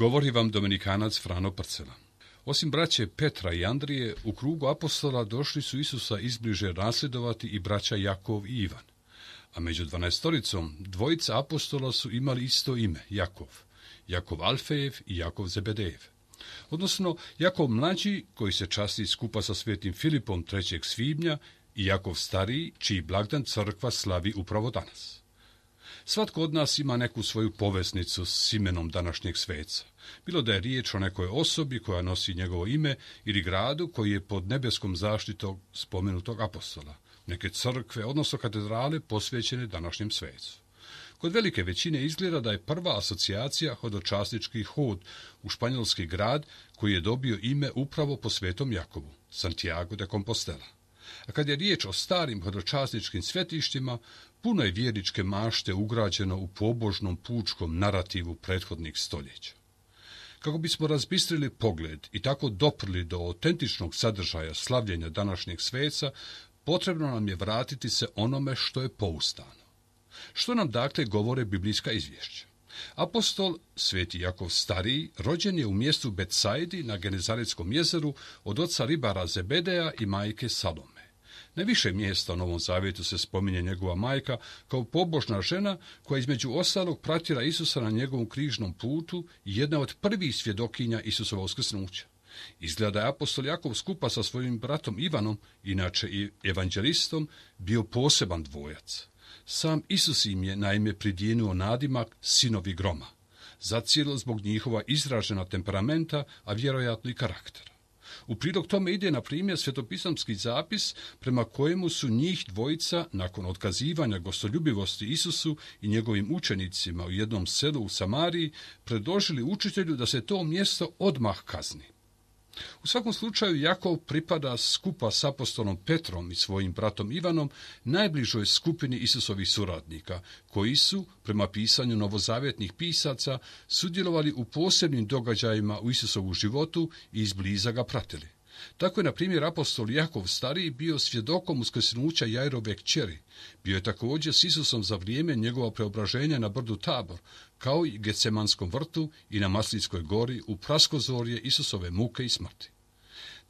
govori vam Dominikanac Frano Prcela. Osim braće Petra i Andrije, u krugu apostola došli su Isusa izbliže nasljedovati i braća Jakov i Ivan. A među dvanaestoricom dvojica apostola su imali isto ime, Jakov. Jakov Alfejev i Jakov Zebedejev. Odnosno, Jakov mlađi, koji se časti skupa sa svetim Filipom 3. svibnja, i Jakov stariji, čiji blagdan crkva slavi upravo danas. Svatko od nas ima neku svoju poveznicu s imenom današnjeg sveca. Bilo da je riječ o nekoj osobi koja nosi njegovo ime ili gradu koji je pod nebeskom zaštitom spomenutog apostola, neke crkve, odnosno katedrale posvećene današnjem svecu. Kod velike većine izgleda da je prva asocijacija hodočasnički hod u španjolski grad koji je dobio ime upravo po svetom Jakovu, Santiago de Compostela. A kad je riječ o starim hodočasničkim svetištima, Puno je vjeričke mašte ugrađeno u pobožnom pučkom narativu prethodnih stoljeća. Kako bismo razbistrili pogled i tako doprli do autentičnog sadržaja slavljenja današnjeg sveca, potrebno nam je vratiti se onome što je poustano. Što nam dakle govore biblijska izvješća? Apostol Sveti Jakov Stariji rođen je u mjestu Betsaidi na Genezaretskom jezeru od oca ribara Zebedeja i majke Salom. Na više mjesta u Novom Zavjetu se spominje njegova majka kao pobožna žena koja između ostalog pratila Isusa na njegovom križnom putu i jedna od prvih svjedokinja Isusova uskrsnuća. Izgleda je apostol Jakov skupa sa svojim bratom Ivanom, inače i evanđelistom, bio poseban dvojac. Sam Isus im je naime pridjenuo nadimak sinovi groma, zacijelo zbog njihova izražena temperamenta, a vjerojatno i karakter. U prilog tome ide, na primjer, svetopisamski zapis prema kojemu su njih dvojica, nakon otkazivanja gostoljubivosti Isusu i njegovim učenicima u jednom selu u Samariji, predložili učitelju da se to mjesto odmah kazni. U svakom slučaju Jakov pripada skupa s apostolom Petrom i svojim bratom Ivanom najbližoj skupini Isusovih suradnika, koji su, prema pisanju novozavjetnih pisaca, sudjelovali u posebnim događajima u Isusovu životu i izbliza ga pratili. Tako je, na primjer, apostol Jakov stariji bio svjedokom uskrsnuća Jairove kćeri. Bio je također s Isusom za vrijeme njegova preobraženja na brdu Tabor, kao i Gecemanskom vrtu i na Maslinskoj gori u praskozorje Isusove muke i smrti.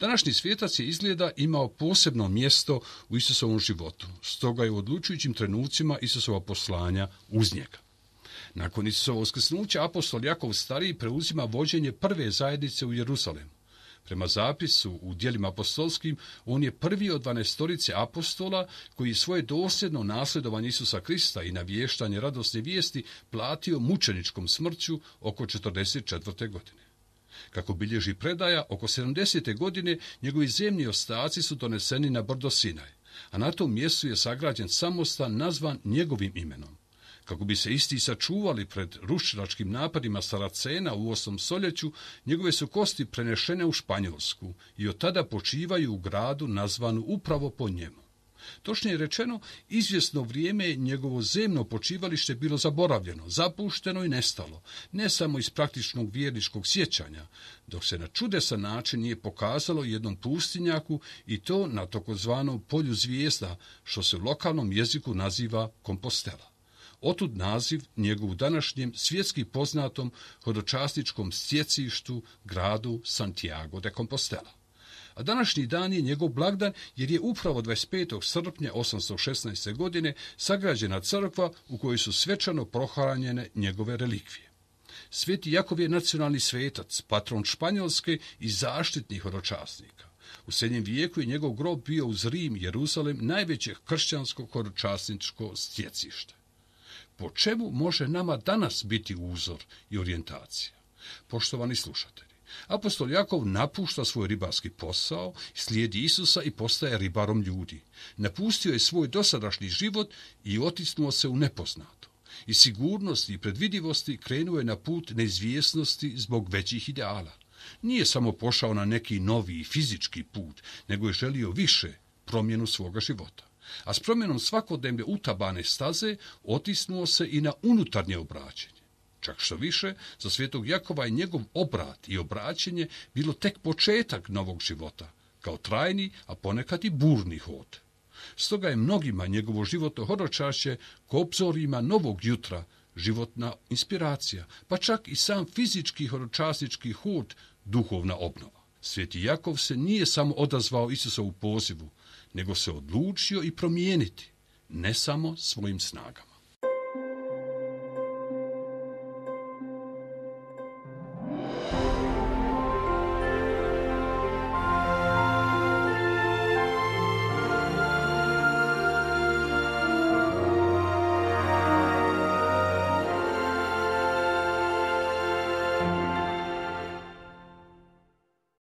Današnji svijetac je izgleda imao posebno mjesto u Isusovom životu, stoga je u odlučujućim trenucima Isusova poslanja uz njega. Nakon Isusova uskrsnuća, apostol Jakov stariji preuzima vođenje prve zajednice u Jerusalemu. Prema zapisu u dijelima apostolskim, on je prvi od dvanaestorice apostola koji svoje dosljedno nasljedovanje Isusa Krista i navještanje radosne vijesti platio mučeničkom smrću oko 44. godine. Kako bilježi predaja, oko 70. godine njegovi zemni ostaci su doneseni na brdo Sinaj, a na tom mjestu je sagrađen samostan nazvan njegovim imenom. Kako bi se isti sačuvali pred rušilačkim napadima Saracena u 8. soljeću, njegove su kosti prenešene u Španjolsku i od tada počivaju u gradu nazvanu upravo po njemu. Točnije rečeno, izvjesno vrijeme je njegovo zemno počivalište bilo zaboravljeno, zapušteno i nestalo, ne samo iz praktičnog vjerničkog sjećanja, dok se na čudesan način nije pokazalo jednom pustinjaku i to na tokozvanom polju zvijezda, što se u lokalnom jeziku naziva kompostela. Otud naziv njegovu današnjem svjetski poznatom hodočasničkom stjecištu gradu Santiago de Compostela. A današnji dan je njegov blagdan jer je upravo 25. srpnja 816. godine sagrađena crkva u kojoj su svečano prohranjene njegove relikvije. Sveti Jakov je nacionalni svetac, patron Španjolske i zaštitnih horočasnika. U srednjem vijeku je njegov grob bio uz Rim, Jeruzalem najvećeg kršćansko hodočasničko stjecište po čemu može nama danas biti uzor i orijentacija? Poštovani slušatelji, apostol Jakov napušta svoj ribarski posao, slijedi Isusa i postaje ribarom ljudi. Napustio je svoj dosadašnji život i otisnuo se u nepoznato. Iz sigurnosti i predvidivosti krenuo je na put neizvjesnosti zbog većih ideala. Nije samo pošao na neki novi fizički put, nego je želio više promjenu svoga života a s promjenom svakodnevne utabane staze otisnuo se i na unutarnje obraćenje. Čak što više, za svetog Jakova je njegov obrat i obraćenje bilo tek početak novog života, kao trajni, a ponekad i burni hod. Stoga je mnogima njegovo životno horočašće ko obzorima novog jutra, životna inspiracija, pa čak i sam fizički horočasnički hod, duhovna obnova. Sveti Jakov se nije samo odazvao Isusovu pozivu, nego se odlučio i promijeniti, ne samo svojim snagama.